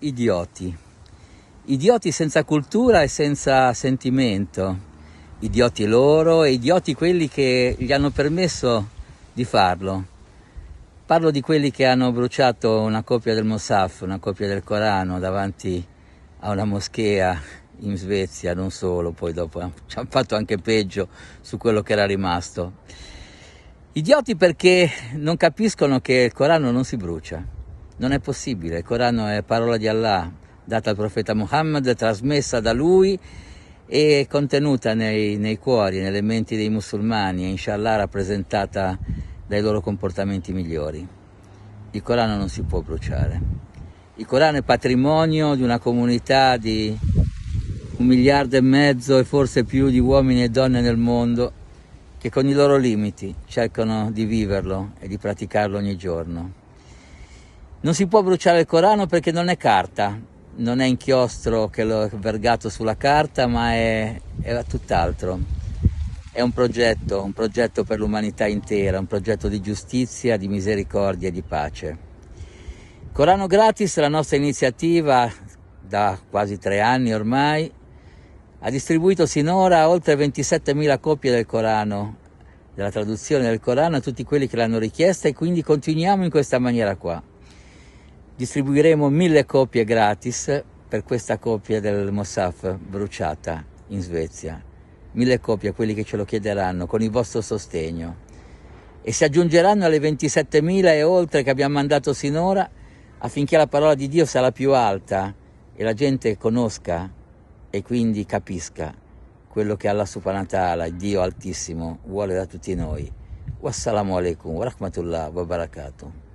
idioti, idioti senza cultura e senza sentimento, idioti loro e idioti quelli che gli hanno permesso di farlo. Parlo di quelli che hanno bruciato una copia del Mossaf, una copia del Corano davanti a una moschea in Svezia, non solo, poi dopo ci hanno fatto anche peggio su quello che era rimasto. Idioti perché non capiscono che il Corano non si brucia. Non è possibile, il Corano è parola di Allah, data al profeta Muhammad, trasmessa da lui e contenuta nei, nei cuori, nelle menti dei musulmani e inshallah rappresentata dai loro comportamenti migliori. Il Corano non si può bruciare. Il Corano è patrimonio di una comunità di un miliardo e mezzo e forse più di uomini e donne nel mondo che con i loro limiti cercano di viverlo e di praticarlo ogni giorno. Non si può bruciare il Corano perché non è carta, non è inchiostro che l'ho vergato sulla carta, ma è, è tutt'altro. È un progetto, un progetto per l'umanità intera, un progetto di giustizia, di misericordia e di pace. Corano Gratis la nostra iniziativa da quasi tre anni ormai, ha distribuito sinora oltre 27.000 copie del Corano, della traduzione del Corano a tutti quelli che l'hanno richiesta e quindi continuiamo in questa maniera qua distribuiremo mille copie gratis per questa copia del Mossaf bruciata in Svezia. Mille copie a quelli che ce lo chiederanno con il vostro sostegno. E si aggiungeranno alle 27.000 e oltre che abbiamo mandato sinora affinché la parola di Dio sarà più alta e la gente conosca e quindi capisca quello che Allah subhanahu wa ta'ala, Dio altissimo, vuole da tutti noi. Wassalamu alaikum wa rahmatullah wa barakatuh.